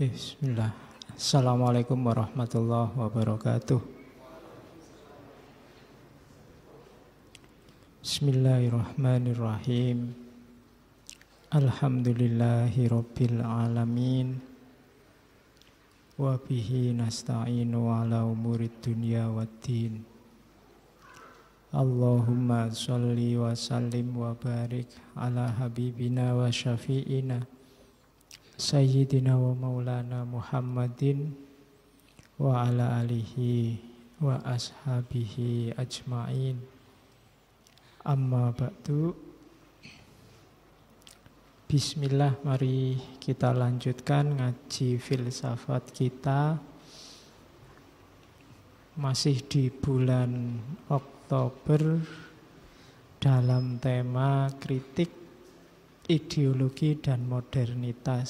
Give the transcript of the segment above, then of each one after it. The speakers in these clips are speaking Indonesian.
Bismillah. Assalamualaikum warahmatullahi wabarakatuh. Bismillahirrahmanirrahim. Alhamdulillahi rabbil alamin. Wa bihi nasta'inu ala dunia dunya waddin. Allahumma salli wa sallim wa barik ala habibina wa syafi'ina Sayyidina wa Maulana Muhammadin wa ala alihi wa ashabihi ajma'in Amma ba'du Bismillah mari kita lanjutkan ngaji filsafat kita Masih di bulan Oktober dalam tema kritik ideologi dan modernitas.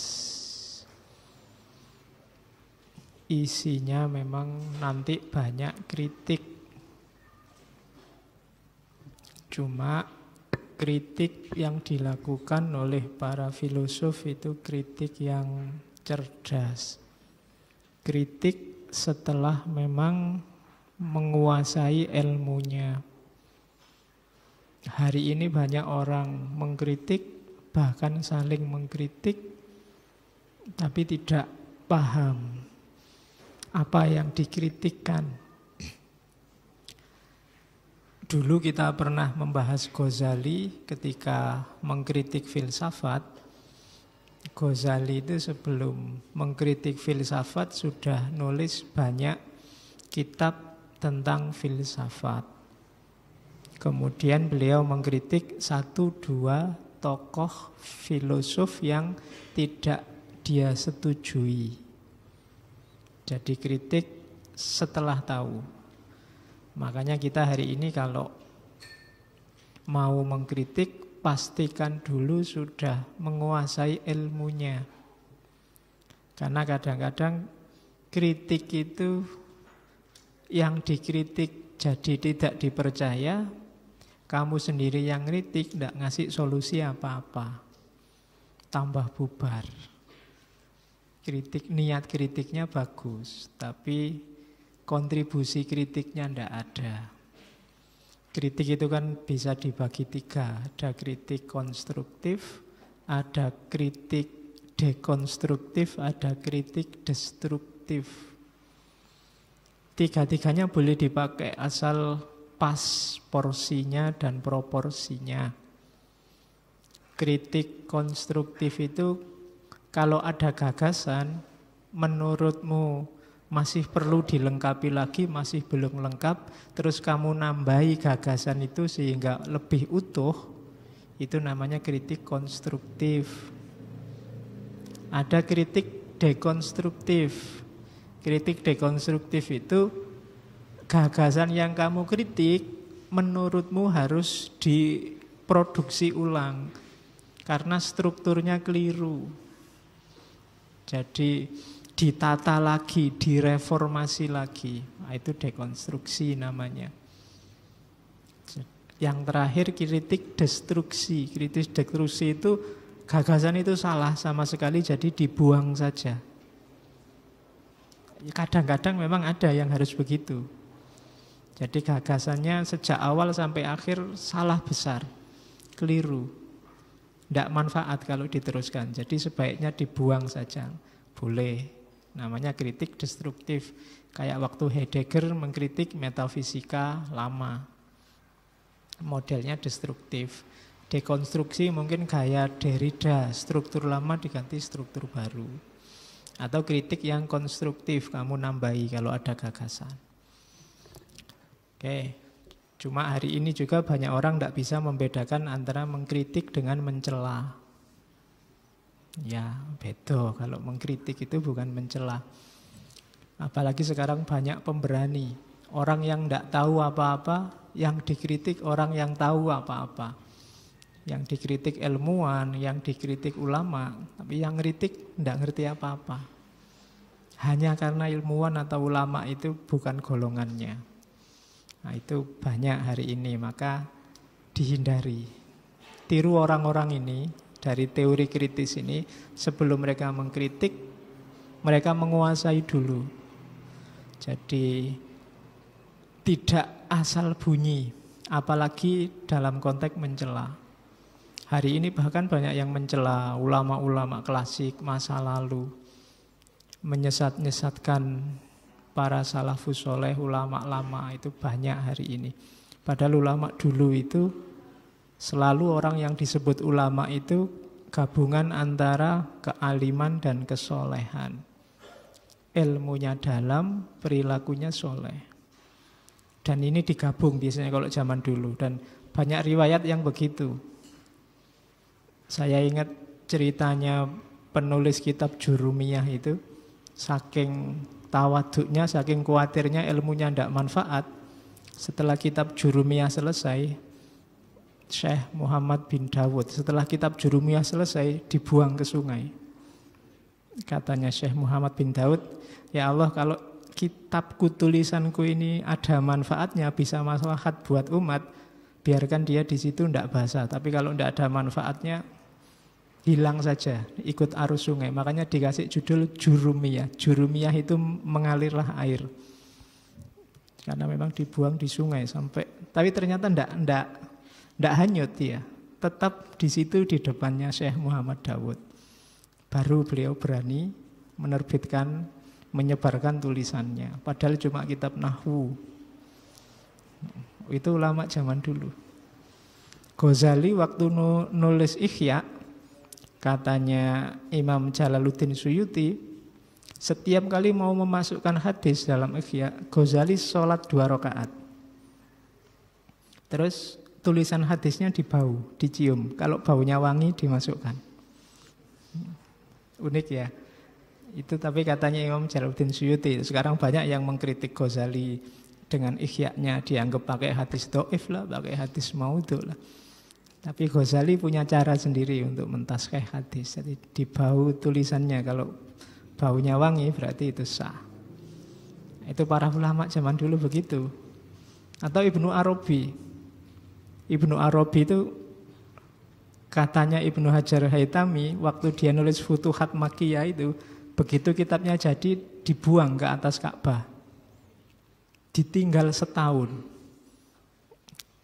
Isinya memang nanti banyak kritik. Cuma kritik yang dilakukan oleh para filosof itu kritik yang cerdas. Kritik setelah memang menguasai ilmunya. Hari ini banyak orang mengkritik bahkan saling mengkritik, tapi tidak paham apa yang dikritikkan. Dulu kita pernah membahas Ghazali ketika mengkritik filsafat. Ghazali itu sebelum mengkritik filsafat sudah nulis banyak kitab tentang filsafat. Kemudian beliau mengkritik satu, dua, tokoh filosof yang tidak dia setujui. Jadi kritik setelah tahu. Makanya kita hari ini kalau mau mengkritik pastikan dulu sudah menguasai ilmunya. Karena kadang-kadang kritik itu yang dikritik jadi tidak dipercaya kamu sendiri yang kritik, tidak ngasih solusi apa-apa. Tambah bubar. Kritik, niat kritiknya bagus, tapi kontribusi kritiknya tidak ada. Kritik itu kan bisa dibagi tiga, ada kritik konstruktif, ada kritik dekonstruktif, ada kritik destruktif. Tiga-tiganya boleh dipakai asal pas porsinya dan proporsinya. Kritik konstruktif itu kalau ada gagasan menurutmu masih perlu dilengkapi lagi, masih belum lengkap, terus kamu nambahi gagasan itu sehingga lebih utuh, itu namanya kritik konstruktif. Ada kritik dekonstruktif. Kritik dekonstruktif itu gagasan yang kamu kritik menurutmu harus diproduksi ulang karena strukturnya keliru. Jadi ditata lagi, direformasi lagi. Nah, itu dekonstruksi namanya. Yang terakhir kritik destruksi. Kritis destruksi itu gagasan itu salah sama sekali jadi dibuang saja. Kadang-kadang memang ada yang harus begitu. Jadi gagasannya sejak awal sampai akhir salah besar, keliru. Tidak manfaat kalau diteruskan. Jadi sebaiknya dibuang saja. Boleh. Namanya kritik destruktif. Kayak waktu Heidegger mengkritik metafisika lama. Modelnya destruktif. Dekonstruksi mungkin gaya Derrida, struktur lama diganti struktur baru. Atau kritik yang konstruktif, kamu nambahi kalau ada gagasan. Oke. Cuma hari ini juga banyak orang tidak bisa membedakan antara mengkritik dengan mencela. Ya, betul, kalau mengkritik itu bukan mencela. Apalagi sekarang banyak pemberani, orang yang tidak tahu apa-apa, yang dikritik orang yang tahu apa-apa. Yang dikritik ilmuwan, yang dikritik ulama, tapi yang kritik tidak ngerti apa-apa. Hanya karena ilmuwan atau ulama itu bukan golongannya. Nah, itu banyak hari ini, maka dihindari. Tiru orang-orang ini dari teori kritis ini, sebelum mereka mengkritik, mereka menguasai dulu. Jadi tidak asal bunyi, apalagi dalam konteks mencela. Hari ini bahkan banyak yang mencela ulama-ulama klasik masa lalu, menyesat-nyesatkan para salafus soleh, ulama lama itu banyak hari ini. Padahal ulama dulu itu selalu orang yang disebut ulama itu gabungan antara kealiman dan kesolehan. Ilmunya dalam, perilakunya soleh. Dan ini digabung biasanya kalau zaman dulu. Dan banyak riwayat yang begitu. Saya ingat ceritanya penulis kitab Jurumiyah itu saking tawaduknya, saking khawatirnya ilmunya tidak manfaat, setelah kitab Jurumiyah selesai, Syekh Muhammad bin Dawud, setelah kitab Jurumiyah selesai, dibuang ke sungai. Katanya Syekh Muhammad bin Dawud, ya Allah kalau kitabku tulisanku ini ada manfaatnya, bisa maslahat buat umat, biarkan dia di situ tidak basah. Tapi kalau tidak ada manfaatnya, hilang saja ikut arus sungai. Makanya dikasih judul Jurumiyah. Jurumiyah itu mengalirlah air. Karena memang dibuang di sungai sampai tapi ternyata ndak ndak ndak hanyut ya. Tetap di situ di depannya Syekh Muhammad Dawud. Baru beliau berani menerbitkan menyebarkan tulisannya. Padahal cuma kitab Nahwu. Itu ulama zaman dulu. Ghazali waktu nulis Ikhya Katanya Imam Jalaluddin Suyuti, setiap kali mau memasukkan hadis dalam Ikhya, Ghazali sholat dua rakaat. Terus tulisan hadisnya dibau, dicium. Kalau baunya wangi dimasukkan. Unik ya. Itu tapi katanya Imam Jalaluddin Suyuti. Sekarang banyak yang mengkritik Ghazali dengan ikhya-nya dianggap pakai hadis do'if lah, pakai hadis maudhu lah. Tapi Ghazali punya cara sendiri untuk mentaskeh hadis. Jadi di bau tulisannya kalau baunya wangi berarti itu sah. Itu para ulama zaman dulu begitu. Atau Ibnu Arabi. Ibnu Arabi itu katanya Ibnu Hajar Haitami waktu dia nulis Futuhat Makiyah itu begitu kitabnya jadi dibuang ke atas Ka'bah. Ditinggal setahun.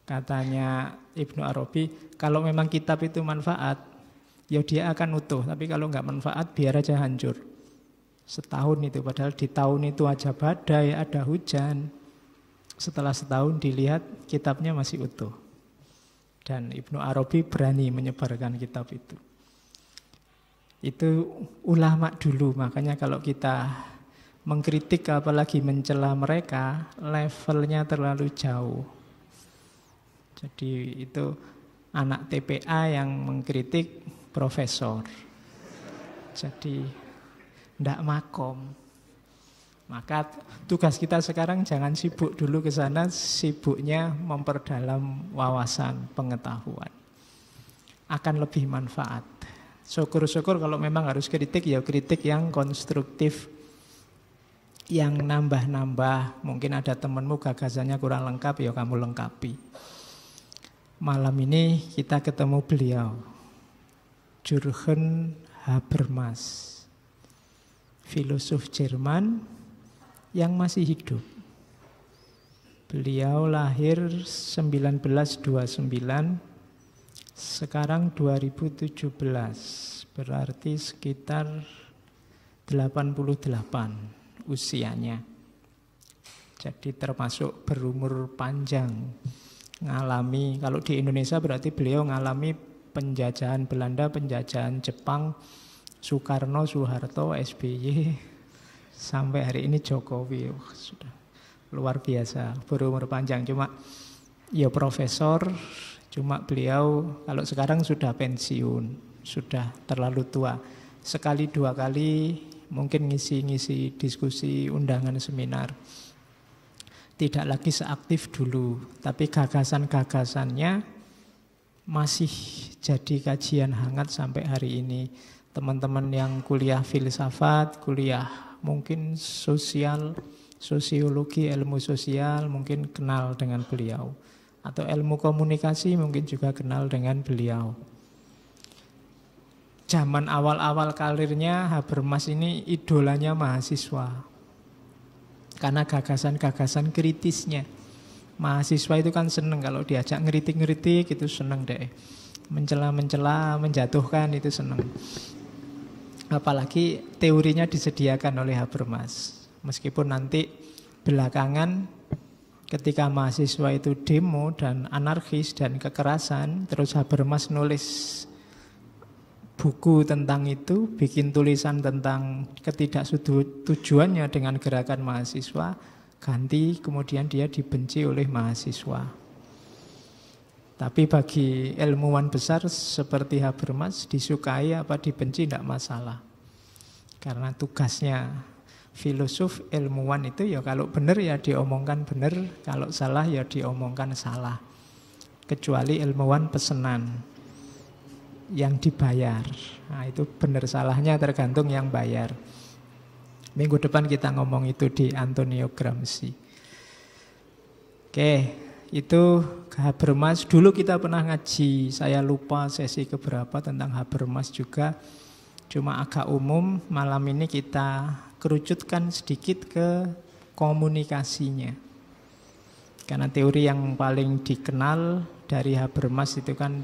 Katanya Ibnu Arabi, kalau memang kitab itu manfaat, ya dia akan utuh. Tapi kalau nggak manfaat, biar aja hancur. Setahun itu, padahal di tahun itu aja badai, ada hujan. Setelah setahun dilihat, kitabnya masih utuh. Dan Ibnu Arabi berani menyebarkan kitab itu. Itu ulama dulu, makanya kalau kita mengkritik apalagi mencela mereka, levelnya terlalu jauh. Jadi itu anak TPA yang mengkritik profesor. Jadi ndak makom. Maka tugas kita sekarang jangan sibuk dulu ke sana, sibuknya memperdalam wawasan, pengetahuan. Akan lebih manfaat. Syukur-syukur kalau memang harus kritik ya kritik yang konstruktif yang nambah-nambah mungkin ada temenmu gagasannya kurang lengkap ya kamu lengkapi Malam ini kita ketemu beliau, Jurgen Habermas, filosof Jerman yang masih hidup. Beliau lahir 1929, sekarang 2017, berarti sekitar 88 usianya. Jadi termasuk berumur panjang ngalami kalau di Indonesia berarti beliau ngalami penjajahan Belanda, penjajahan Jepang, Soekarno, Soeharto, SBY sampai hari ini Jokowi oh, sudah luar biasa berumur panjang cuma ya profesor cuma beliau kalau sekarang sudah pensiun sudah terlalu tua sekali dua kali mungkin ngisi-ngisi diskusi undangan seminar tidak lagi seaktif dulu, tapi gagasan-gagasannya masih jadi kajian hangat sampai hari ini. Teman-teman yang kuliah filsafat, kuliah mungkin sosial, sosiologi, ilmu sosial mungkin kenal dengan beliau. Atau ilmu komunikasi mungkin juga kenal dengan beliau. Zaman awal-awal karirnya Habermas ini idolanya mahasiswa, karena gagasan-gagasan kritisnya. Mahasiswa itu kan seneng kalau diajak ngeritik-ngeritik itu seneng deh. Mencela-mencela, menjatuhkan itu seneng. Apalagi teorinya disediakan oleh Habermas. Meskipun nanti belakangan ketika mahasiswa itu demo dan anarkis dan kekerasan, terus Habermas nulis buku tentang itu, bikin tulisan tentang tujuannya dengan gerakan mahasiswa, ganti kemudian dia dibenci oleh mahasiswa. Tapi bagi ilmuwan besar seperti Habermas disukai apa dibenci tidak masalah. Karena tugasnya filosof ilmuwan itu ya kalau benar ya diomongkan benar, kalau salah ya diomongkan salah. Kecuali ilmuwan pesenan yang dibayar. Nah, itu benar salahnya tergantung yang bayar. Minggu depan kita ngomong itu di Antonio Gramsci. Oke, itu Habermas. Dulu kita pernah ngaji, saya lupa sesi keberapa tentang Habermas juga. Cuma agak umum, malam ini kita kerucutkan sedikit ke komunikasinya. Karena teori yang paling dikenal dari Habermas itu kan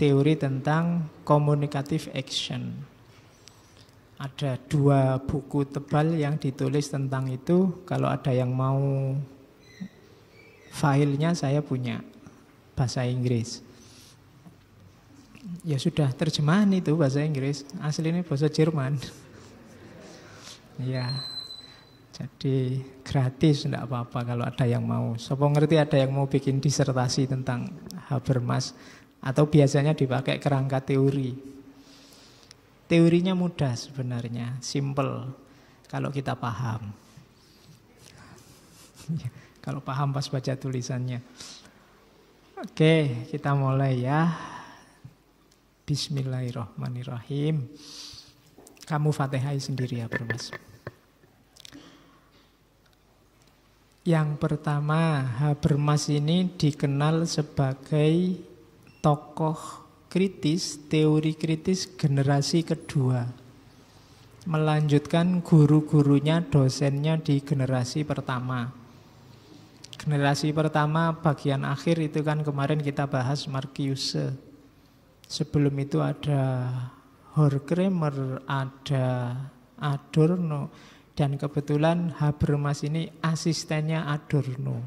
teori tentang communicative action. Ada dua buku tebal yang ditulis tentang itu. Kalau ada yang mau filenya saya punya bahasa Inggris. Ya sudah terjemahan itu bahasa Inggris. Aslinya bahasa Jerman. ya. Jadi gratis tidak apa-apa kalau ada yang mau. Sopo ngerti ada yang mau bikin disertasi tentang Habermas atau biasanya dipakai kerangka teori. Teorinya mudah sebenarnya, simple kalau kita paham. kalau paham pas baca tulisannya. Oke, kita mulai ya. Bismillahirrahmanirrahim. Kamu fatihai sendiri ya, Permas. Yang pertama, Habermas ini dikenal sebagai tokoh kritis, teori kritis generasi kedua. Melanjutkan guru-gurunya, dosennya di generasi pertama. Generasi pertama bagian akhir itu kan kemarin kita bahas Marcuse. Sebelum itu ada Horkheimer, ada Adorno, dan kebetulan Habermas ini asistennya Adorno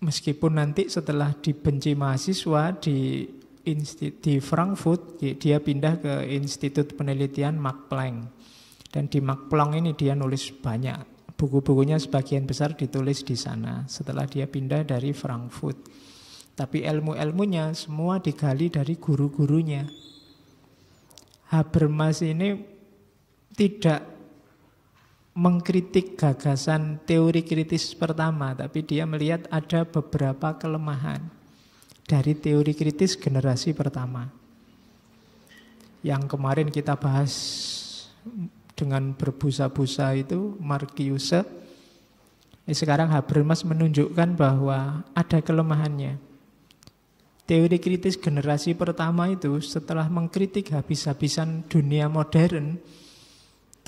meskipun nanti setelah dibenci mahasiswa di di Frankfurt dia pindah ke Institut Penelitian Max Planck dan di Max Planck ini dia nulis banyak buku-bukunya sebagian besar ditulis di sana setelah dia pindah dari Frankfurt tapi ilmu-ilmunya semua digali dari guru-gurunya Habermas ini tidak mengkritik gagasan teori kritis pertama, tapi dia melihat ada beberapa kelemahan dari teori kritis generasi pertama. Yang kemarin kita bahas dengan berbusa-busa itu Markiuse. Eh, sekarang Habermas menunjukkan bahwa ada kelemahannya. Teori kritis generasi pertama itu setelah mengkritik habis-habisan dunia modern,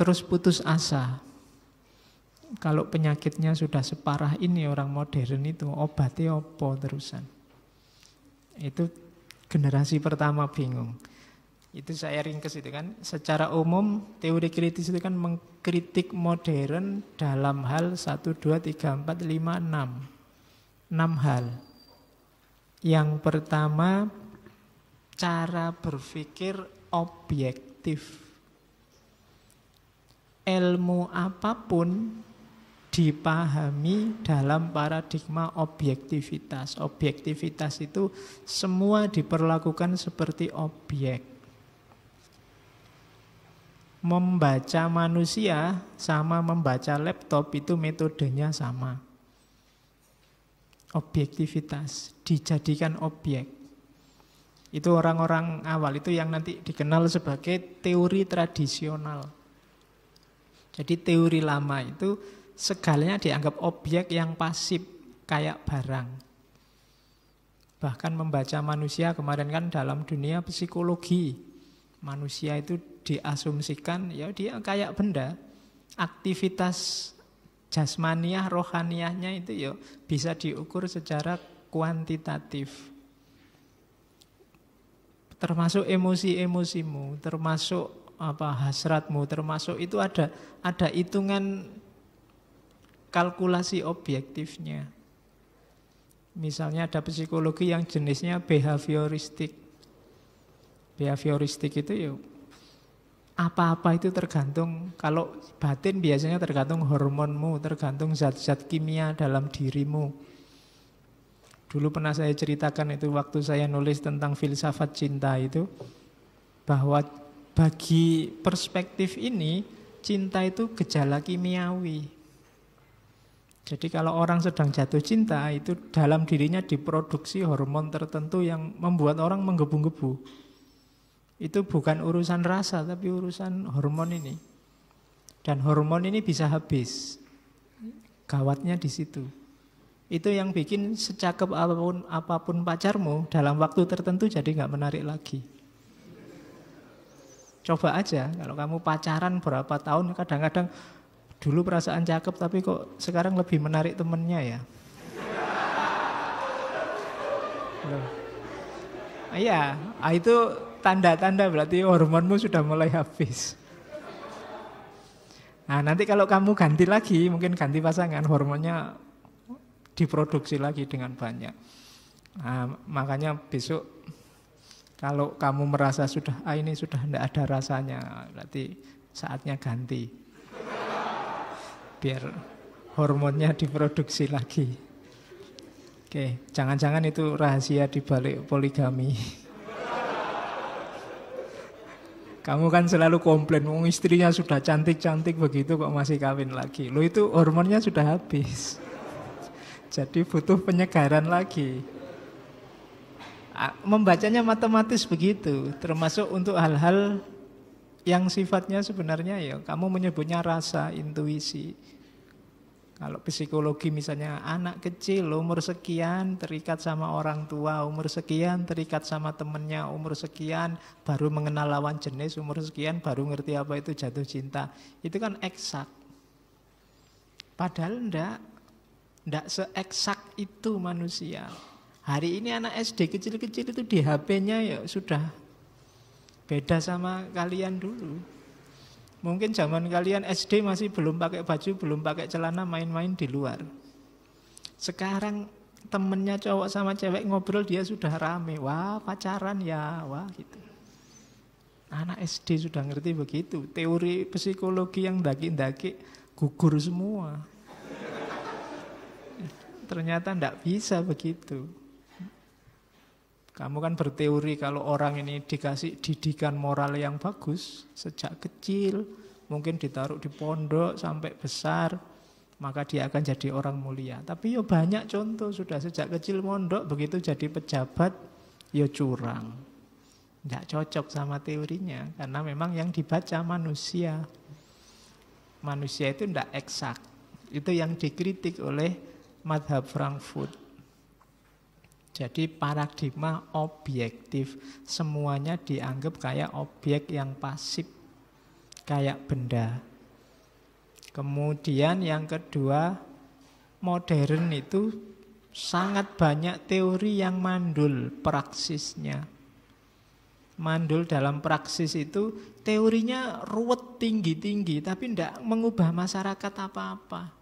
terus putus asa kalau penyakitnya sudah separah ini orang modern itu obatnya opo terusan. Itu generasi pertama bingung. Itu saya ringkes itu kan. Secara umum teori kritis itu kan mengkritik modern dalam hal 1, 2, 3, 4, 5, 6. 6 hal. Yang pertama cara berpikir objektif. Ilmu apapun dipahami dalam paradigma objektivitas. Objektivitas itu semua diperlakukan seperti objek. Membaca manusia sama membaca laptop itu metodenya sama. Objektivitas dijadikan objek. Itu orang-orang awal itu yang nanti dikenal sebagai teori tradisional. Jadi teori lama itu segalanya dianggap objek yang pasif, kayak barang. Bahkan membaca manusia kemarin kan dalam dunia psikologi, manusia itu diasumsikan ya dia kayak benda. Aktivitas jasmaniah, rohaniahnya itu ya bisa diukur secara kuantitatif. Termasuk emosi-emosimu, termasuk apa hasratmu, termasuk itu ada ada hitungan kalkulasi objektifnya. Misalnya ada psikologi yang jenisnya behavioristik. Behavioristik itu ya apa-apa itu tergantung kalau batin biasanya tergantung hormonmu, tergantung zat-zat kimia dalam dirimu. Dulu pernah saya ceritakan itu waktu saya nulis tentang filsafat cinta itu bahwa bagi perspektif ini cinta itu gejala kimiawi, jadi kalau orang sedang jatuh cinta itu dalam dirinya diproduksi hormon tertentu yang membuat orang menggebu-gebu. Itu bukan urusan rasa tapi urusan hormon ini. Dan hormon ini bisa habis. Gawatnya di situ. Itu yang bikin secakep apapun, apapun pacarmu dalam waktu tertentu jadi nggak menarik lagi. Coba aja kalau kamu pacaran berapa tahun kadang-kadang dulu perasaan cakep tapi kok sekarang lebih menarik temennya ya. Ah, iya, Iya, itu tanda-tanda berarti hormonmu sudah mulai habis. Nah nanti kalau kamu ganti lagi, mungkin ganti pasangan, hormonnya diproduksi lagi dengan banyak. Nah, makanya besok kalau kamu merasa sudah ah ini sudah tidak ada rasanya, berarti saatnya ganti biar hormonnya diproduksi lagi. Oke, jangan-jangan itu rahasia di balik poligami. Kamu kan selalu komplain, oh, istrinya sudah cantik-cantik begitu kok masih kawin lagi. Lo itu hormonnya sudah habis. Jadi butuh penyegaran lagi. Ah, membacanya matematis begitu, termasuk untuk hal-hal yang sifatnya sebenarnya ya kamu menyebutnya rasa, intuisi. Kalau psikologi misalnya anak kecil umur sekian terikat sama orang tua, umur sekian terikat sama temennya, umur sekian baru mengenal lawan jenis, umur sekian baru ngerti apa itu jatuh cinta. Itu kan eksak. Padahal ndak ndak seeksak itu manusia. Hari ini anak SD kecil-kecil itu di HP-nya ya sudah Beda sama kalian dulu. Mungkin zaman kalian SD masih belum pakai baju, belum pakai celana, main-main di luar. Sekarang temennya cowok sama cewek ngobrol dia sudah rame. Wah pacaran ya, wah gitu. Anak SD sudah ngerti begitu. Teori psikologi yang daki-daki gugur semua. Ternyata tidak bisa begitu. Kamu kan berteori kalau orang ini dikasih didikan moral yang bagus sejak kecil, mungkin ditaruh di pondok sampai besar, maka dia akan jadi orang mulia. Tapi yo ya banyak contoh sudah sejak kecil mondok begitu jadi pejabat yo ya curang. Tidak cocok sama teorinya karena memang yang dibaca manusia. Manusia itu tidak eksak. Itu yang dikritik oleh madhab Frankfurt. Jadi paradigma objektif, semuanya dianggap kayak objek yang pasif, kayak benda. Kemudian yang kedua, modern itu sangat banyak teori yang mandul praksisnya. Mandul dalam praksis itu teorinya ruwet tinggi-tinggi tapi tidak mengubah masyarakat apa-apa.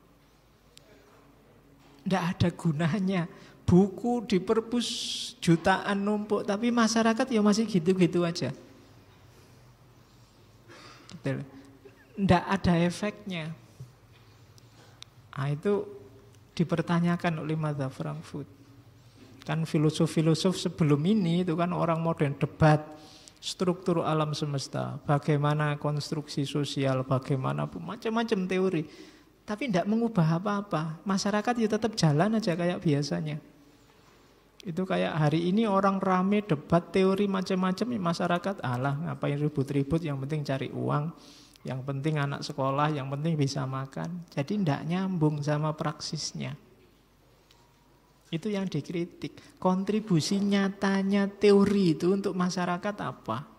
Tidak ada gunanya buku di perpus jutaan numpuk tapi masyarakat ya masih gitu-gitu aja. Tidak ada efeknya. Nah, itu dipertanyakan oleh Mazhab Frankfurt. Kan filosof-filosof sebelum ini itu kan orang modern debat struktur alam semesta, bagaimana konstruksi sosial, bagaimana macam-macam teori. Tapi tidak mengubah apa-apa. Masyarakat ya tetap jalan aja kayak biasanya. Itu kayak hari ini orang rame debat teori macam-macam ya masyarakat alah ngapain ribut-ribut yang penting cari uang, yang penting anak sekolah, yang penting bisa makan. Jadi tidak nyambung sama praksisnya. Itu yang dikritik. Kontribusi nyatanya teori itu untuk masyarakat apa?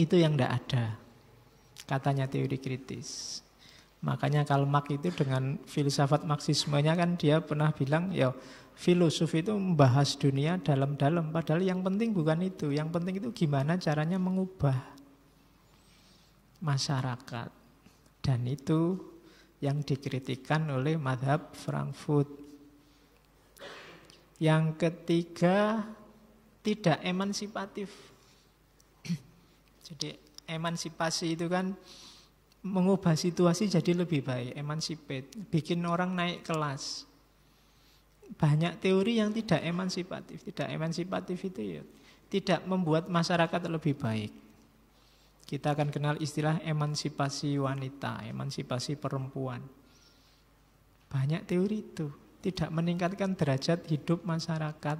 Itu yang tidak ada. Katanya teori kritis. Makanya kalau Marx itu dengan filsafat Marxismenya kan dia pernah bilang, ya filosof itu membahas dunia dalam-dalam. Padahal yang penting bukan itu. Yang penting itu gimana caranya mengubah masyarakat. Dan itu yang dikritikan oleh madhab Frankfurt. Yang ketiga, tidak emansipatif. Jadi emansipasi itu kan mengubah situasi jadi lebih baik, emansipat bikin orang naik kelas. Banyak teori yang tidak emansipatif, tidak emansipatif itu ya tidak membuat masyarakat lebih baik. Kita akan kenal istilah emansipasi wanita, emansipasi perempuan. Banyak teori itu tidak meningkatkan derajat hidup masyarakat.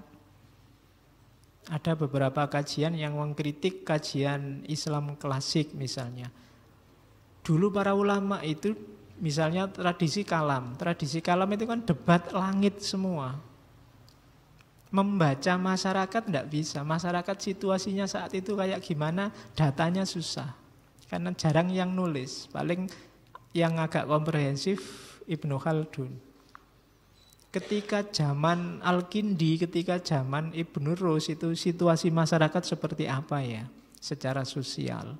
Ada beberapa kajian yang mengkritik kajian Islam klasik misalnya dulu para ulama itu misalnya tradisi kalam. Tradisi kalam itu kan debat langit semua. Membaca masyarakat tidak bisa. Masyarakat situasinya saat itu kayak gimana, datanya susah. Karena jarang yang nulis. Paling yang agak komprehensif Ibnu Khaldun. Ketika zaman Al-Kindi, ketika zaman Ibnu Rus itu situasi masyarakat seperti apa ya secara sosial.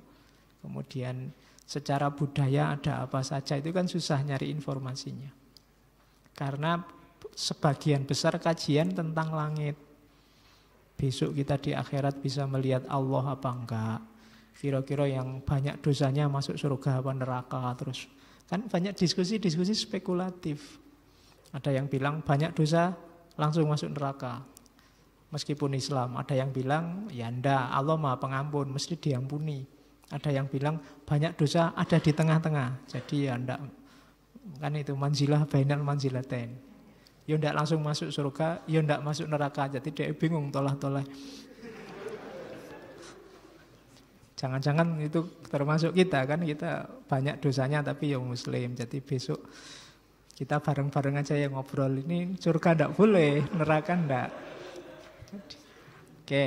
Kemudian secara budaya ada apa saja itu kan susah nyari informasinya. Karena sebagian besar kajian tentang langit. Besok kita di akhirat bisa melihat Allah apa enggak. Kira-kira yang banyak dosanya masuk surga apa neraka terus. Kan banyak diskusi-diskusi spekulatif. Ada yang bilang banyak dosa langsung masuk neraka. Meskipun Islam, ada yang bilang ya ndak Allah Maha Pengampun mesti diampuni. Ada yang bilang banyak dosa ada di tengah-tengah. Jadi ya ndak kan itu manzilah bainal manzilatain. Ya ndak langsung masuk surga, ya ndak masuk neraka. Jadi dia bingung tolah-tolah. Jangan-jangan itu termasuk kita kan kita banyak dosanya tapi ya muslim. Jadi besok kita bareng-bareng aja yang ngobrol ini surga ndak boleh, neraka ndak. Oke,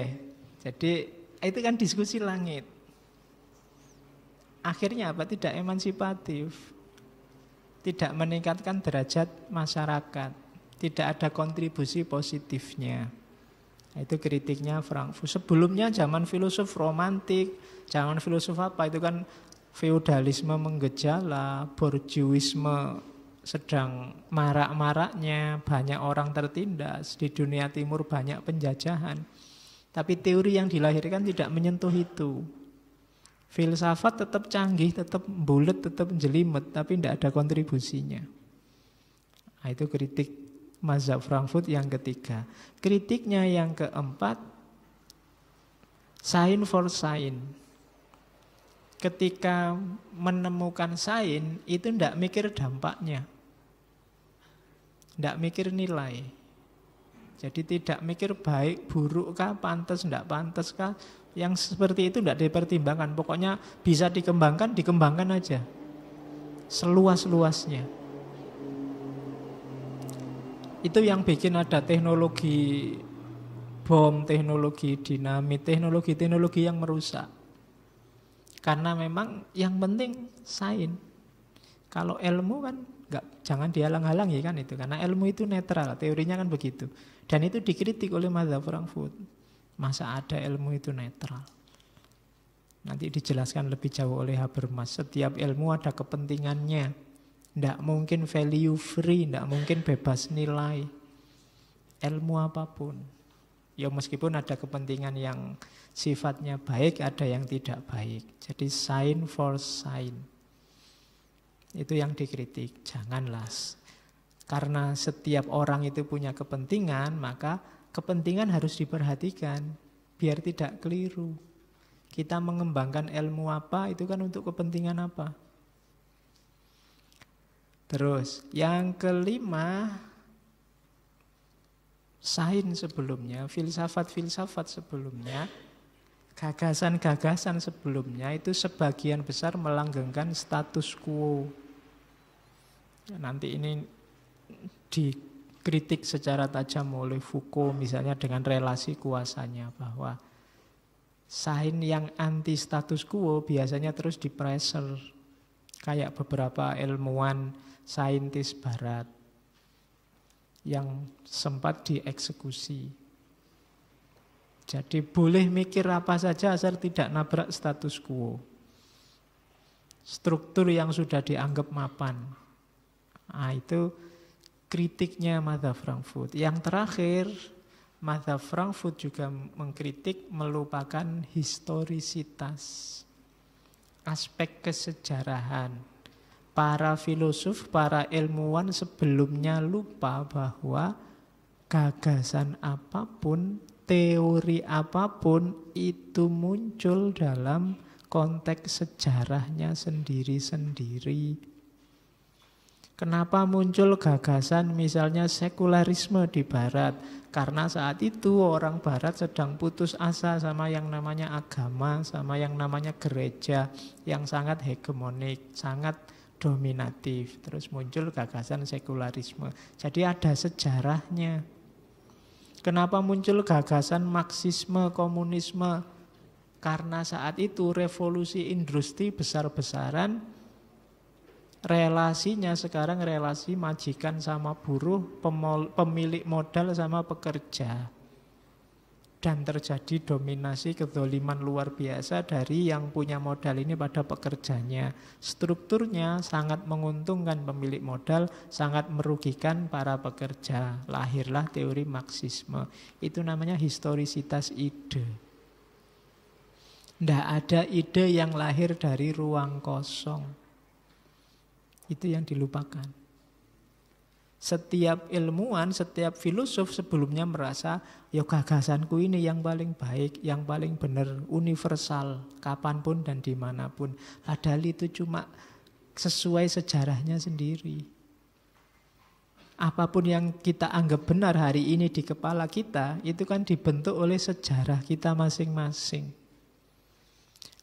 jadi itu kan diskusi langit akhirnya apa? Tidak emansipatif. Tidak meningkatkan derajat masyarakat. Tidak ada kontribusi positifnya. Itu kritiknya Frankfurt. Sebelumnya zaman filosof romantik, zaman filosof apa itu kan feodalisme menggejala, borjuisme sedang marak-maraknya, banyak orang tertindas, di dunia timur banyak penjajahan. Tapi teori yang dilahirkan tidak menyentuh itu filsafat tetap canggih, tetap bulat, tetap jelimet, tapi tidak ada kontribusinya. Nah, itu kritik mazhab Frankfurt yang ketiga. Kritiknya yang keempat, sign for sign. Ketika menemukan sign, itu tidak mikir dampaknya. Tidak mikir nilai. Jadi tidak mikir baik, buruk kah, pantas, tidak pantas kah, yang seperti itu tidak dipertimbangkan. Pokoknya bisa dikembangkan, dikembangkan aja. Seluas-luasnya. Itu yang bikin ada teknologi bom, teknologi dinamit, teknologi-teknologi yang merusak. Karena memang yang penting sain. Kalau ilmu kan nggak jangan dihalang-halangi kan itu karena ilmu itu netral teorinya kan begitu dan itu dikritik oleh Mazhab Frankfurt Masa ada ilmu itu netral? Nanti dijelaskan lebih jauh oleh Habermas. Setiap ilmu ada kepentingannya. Tidak mungkin value free, tidak mungkin bebas nilai. Ilmu apapun. Ya meskipun ada kepentingan yang sifatnya baik, ada yang tidak baik. Jadi sign for sign. Itu yang dikritik. Janganlah. Karena setiap orang itu punya kepentingan, maka kepentingan harus diperhatikan biar tidak keliru. Kita mengembangkan ilmu apa itu kan untuk kepentingan apa? Terus, yang kelima sains sebelumnya, filsafat-filsafat sebelumnya, gagasan-gagasan sebelumnya itu sebagian besar melanggengkan status quo. Nanti ini di dikritik secara tajam oleh Foucault misalnya dengan relasi kuasanya bahwa sain yang anti status quo biasanya terus di kayak beberapa ilmuwan saintis barat yang sempat dieksekusi. Jadi boleh mikir apa saja asal tidak nabrak status quo. Struktur yang sudah dianggap mapan. Nah, itu kritiknya Mata Frankfurt. Yang terakhir, Mata Frankfurt juga mengkritik melupakan historisitas, aspek kesejarahan. Para filosof, para ilmuwan sebelumnya lupa bahwa gagasan apapun, teori apapun itu muncul dalam konteks sejarahnya sendiri-sendiri Kenapa muncul gagasan misalnya sekularisme di Barat? Karena saat itu orang Barat sedang putus asa sama yang namanya agama, sama yang namanya gereja yang sangat hegemonik, sangat dominatif. Terus muncul gagasan sekularisme. Jadi ada sejarahnya. Kenapa muncul gagasan Marxisme, komunisme? Karena saat itu revolusi industri besar-besaran relasinya sekarang relasi majikan sama buruh, pemol, pemilik modal sama pekerja. Dan terjadi dominasi kedoliman luar biasa dari yang punya modal ini pada pekerjanya. Strukturnya sangat menguntungkan pemilik modal, sangat merugikan para pekerja. Lahirlah teori Marxisme. Itu namanya historisitas ide. Tidak ada ide yang lahir dari ruang kosong. Itu yang dilupakan. Setiap ilmuwan, setiap filosof sebelumnya merasa, ya gagasanku ini yang paling baik, yang paling benar, universal, kapanpun dan dimanapun. Padahal itu cuma sesuai sejarahnya sendiri. Apapun yang kita anggap benar hari ini di kepala kita, itu kan dibentuk oleh sejarah kita masing-masing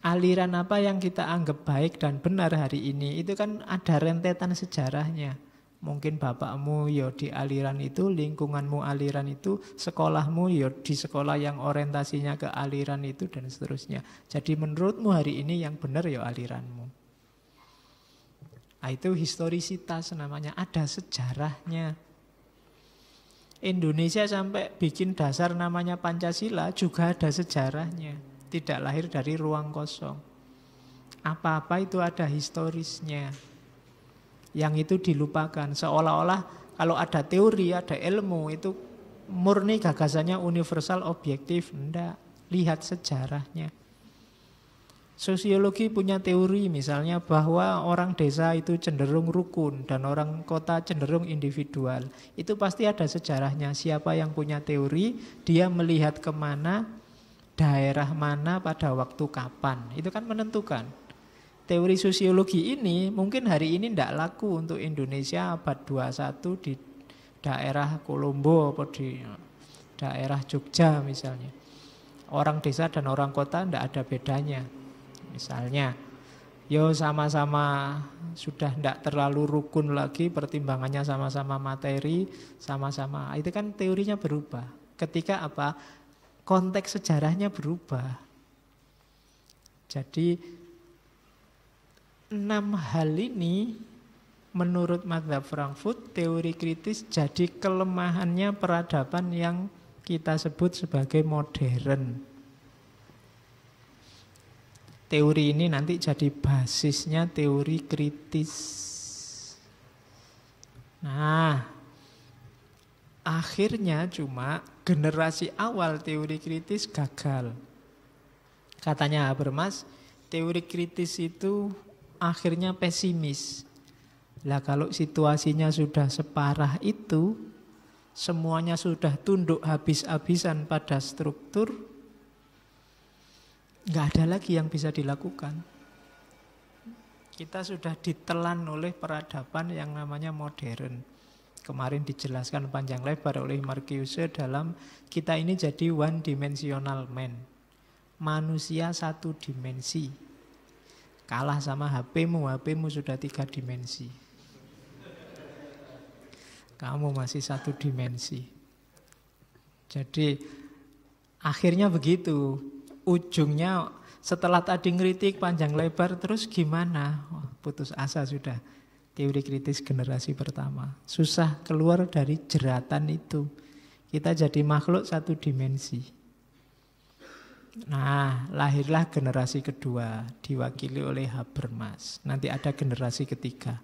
aliran apa yang kita anggap baik dan benar hari ini itu kan ada rentetan sejarahnya. Mungkin bapakmu yo ya, di aliran itu, lingkunganmu aliran itu, sekolahmu yo ya, di sekolah yang orientasinya ke aliran itu dan seterusnya. Jadi menurutmu hari ini yang benar yo ya, aliranmu. Nah, itu historisitas namanya, ada sejarahnya. Indonesia sampai bikin dasar namanya Pancasila juga ada sejarahnya tidak lahir dari ruang kosong. Apa-apa itu ada historisnya. Yang itu dilupakan seolah-olah kalau ada teori, ada ilmu itu murni gagasannya universal objektif, enggak. Lihat sejarahnya. Sosiologi punya teori misalnya bahwa orang desa itu cenderung rukun dan orang kota cenderung individual. Itu pasti ada sejarahnya. Siapa yang punya teori, dia melihat kemana, daerah mana pada waktu kapan. Itu kan menentukan. Teori sosiologi ini mungkin hari ini tidak laku untuk Indonesia abad 21 di daerah Kolombo atau di daerah Jogja misalnya. Orang desa dan orang kota tidak ada bedanya. Misalnya, yo sama-sama sudah tidak terlalu rukun lagi, pertimbangannya sama-sama materi, sama-sama. Itu kan teorinya berubah. Ketika apa? konteks sejarahnya berubah. Jadi enam hal ini menurut Madhab Frankfurt teori kritis jadi kelemahannya peradaban yang kita sebut sebagai modern. Teori ini nanti jadi basisnya teori kritis. Nah, Akhirnya cuma generasi awal teori kritis gagal. Katanya Habermas, teori kritis itu akhirnya pesimis. Lah kalau situasinya sudah separah itu, semuanya sudah tunduk habis-habisan pada struktur, nggak ada lagi yang bisa dilakukan. Kita sudah ditelan oleh peradaban yang namanya modern Kemarin dijelaskan panjang lebar oleh Marcuse dalam kita ini jadi one dimensional man. Manusia satu dimensi. Kalah sama HP-mu, HP-mu sudah tiga dimensi. Kamu masih satu dimensi. Jadi akhirnya begitu. Ujungnya setelah tadi ngeritik panjang lebar terus gimana? Oh, putus asa sudah teori kritis generasi pertama. Susah keluar dari jeratan itu. Kita jadi makhluk satu dimensi. Nah, lahirlah generasi kedua diwakili oleh Habermas. Nanti ada generasi ketiga.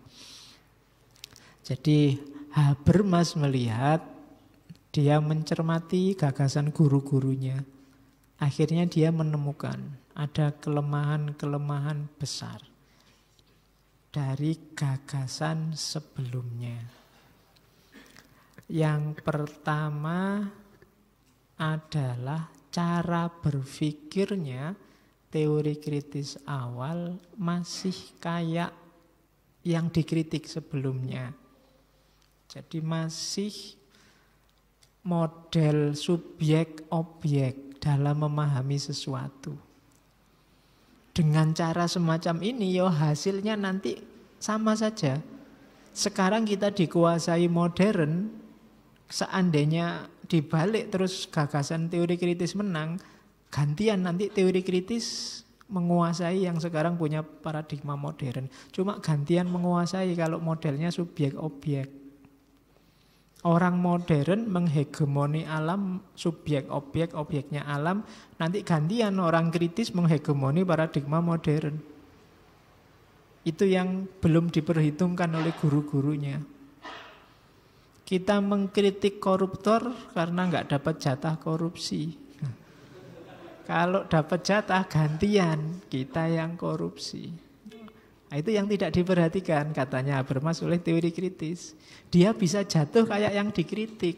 Jadi Habermas melihat dia mencermati gagasan guru-gurunya. Akhirnya dia menemukan ada kelemahan-kelemahan besar dari gagasan sebelumnya. Yang pertama adalah cara berpikirnya teori kritis awal masih kayak yang dikritik sebelumnya. Jadi masih model subjek objek dalam memahami sesuatu. Dengan cara semacam ini yo hasilnya nanti sama saja. Sekarang kita dikuasai modern, seandainya dibalik terus gagasan teori kritis menang, gantian nanti teori kritis menguasai yang sekarang punya paradigma modern. Cuma gantian menguasai kalau modelnya subjek objek. Orang modern menghegemoni alam, subjek objek, objeknya alam, nanti gantian orang kritis menghegemoni paradigma modern. Itu yang belum diperhitungkan oleh guru-gurunya. Kita mengkritik koruptor karena nggak dapat jatah korupsi. Kalau dapat jatah gantian, kita yang korupsi. Nah, itu yang tidak diperhatikan katanya Habermas oleh teori kritis. Dia bisa jatuh kayak yang dikritik.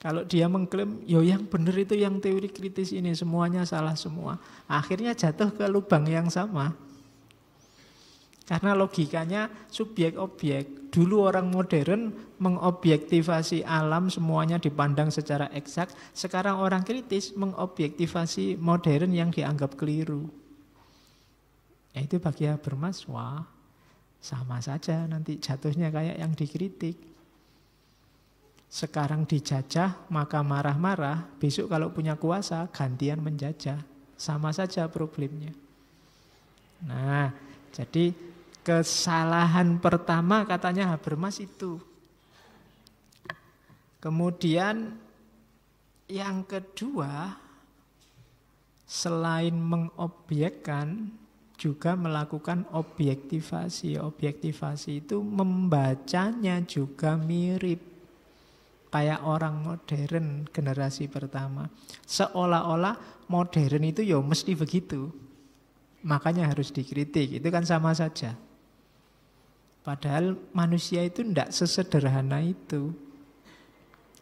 Kalau dia mengklaim, yo yang benar itu yang teori kritis ini, semuanya salah semua. Akhirnya jatuh ke lubang yang sama. Karena logikanya subjek-objek. Dulu orang modern mengobjektivasi alam semuanya dipandang secara eksak. Sekarang orang kritis mengobjektivasi modern yang dianggap keliru. Ya itu bagi Habermas, wah sama saja nanti jatuhnya kayak yang dikritik. Sekarang dijajah maka marah-marah, besok kalau punya kuasa gantian menjajah. Sama saja problemnya. Nah, jadi kesalahan pertama katanya Habermas itu. Kemudian yang kedua, selain mengobjekkan juga melakukan objektivasi. Objektivasi itu membacanya juga mirip kayak orang modern generasi pertama. Seolah-olah modern itu ya mesti begitu. Makanya harus dikritik. Itu kan sama saja. Padahal manusia itu tidak sesederhana itu.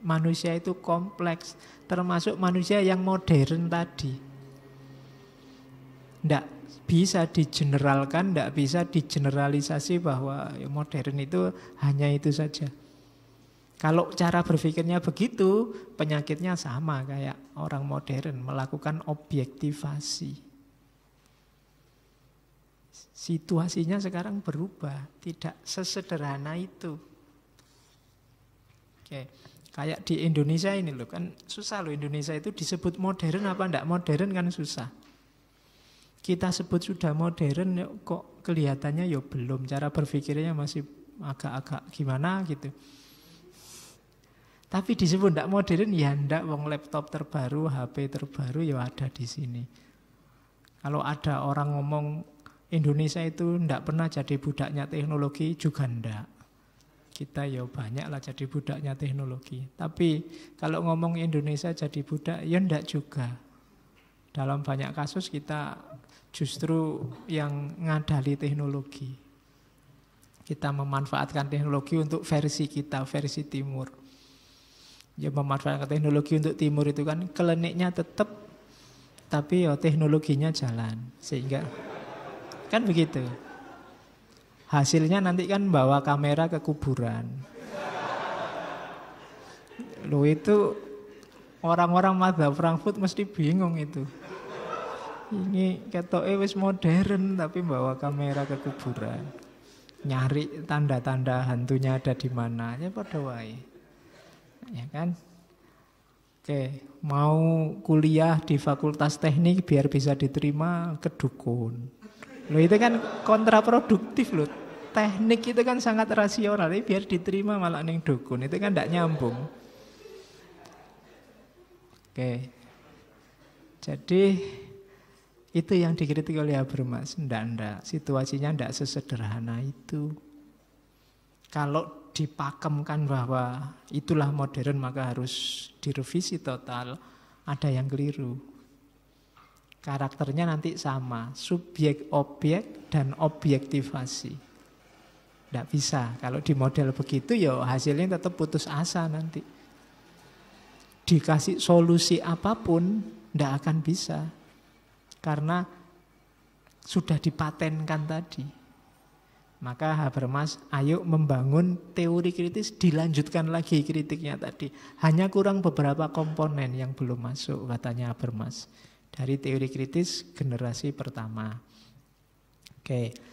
Manusia itu kompleks, termasuk manusia yang modern tadi. Tidak bisa digeneralkan, tidak bisa digeneralisasi bahwa ya, modern itu hanya itu saja. Kalau cara berpikirnya begitu, penyakitnya sama kayak orang modern melakukan objektivasi. Situasinya sekarang berubah, tidak sesederhana itu. Oke. Kayak di Indonesia ini loh kan susah loh Indonesia itu disebut modern apa tidak modern kan susah kita sebut sudah modern kok kelihatannya ya belum cara berpikirnya masih agak-agak gimana gitu. Tapi disebut tidak modern ya ndak wong laptop terbaru, HP terbaru ya ada di sini. Kalau ada orang ngomong Indonesia itu ndak pernah jadi budaknya teknologi juga ndak. Kita ya banyaklah jadi budaknya teknologi. Tapi kalau ngomong Indonesia jadi budak ya ndak juga. Dalam banyak kasus kita justru yang ngadali teknologi. Kita memanfaatkan teknologi untuk versi kita, versi timur. Ya memanfaatkan teknologi untuk timur itu kan keleniknya tetap tapi ya teknologinya jalan sehingga kan begitu. Hasilnya nanti kan bawa kamera ke kuburan. Lu itu orang-orang madhab Frankfurt mesti bingung itu. Ini ketok wis modern tapi bawa kamera ke kuburan. Nyari tanda-tanda hantunya ada di mana ya pada wae. Ya kan? Oke, mau kuliah di Fakultas Teknik biar bisa diterima ke dukun. lo itu kan kontraproduktif loh. Teknik itu kan sangat rasional, ini biar diterima malah neng dukun. Itu kan tidak nyambung. Oke. Jadi itu yang dikritik oleh Habermas. Tidak, tidak. Situasinya tidak sesederhana itu. Kalau dipakemkan bahwa itulah modern maka harus direvisi total, ada yang keliru. Karakternya nanti sama, subjek objek dan objektivasi. Tidak bisa, kalau di model begitu ya hasilnya tetap putus asa nanti. Dikasih solusi apapun, tidak akan bisa karena sudah dipatenkan tadi. Maka Habermas ayo membangun teori kritis dilanjutkan lagi kritiknya tadi. Hanya kurang beberapa komponen yang belum masuk katanya Habermas. Dari teori kritis generasi pertama. Oke.